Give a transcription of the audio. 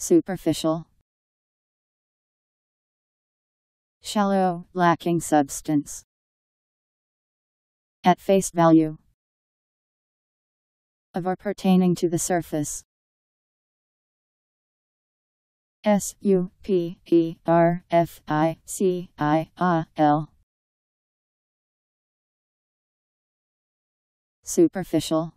superficial, shallow, lacking substance. At face value, of or pertaining to the surface. S U P E R F I C I A L Superficial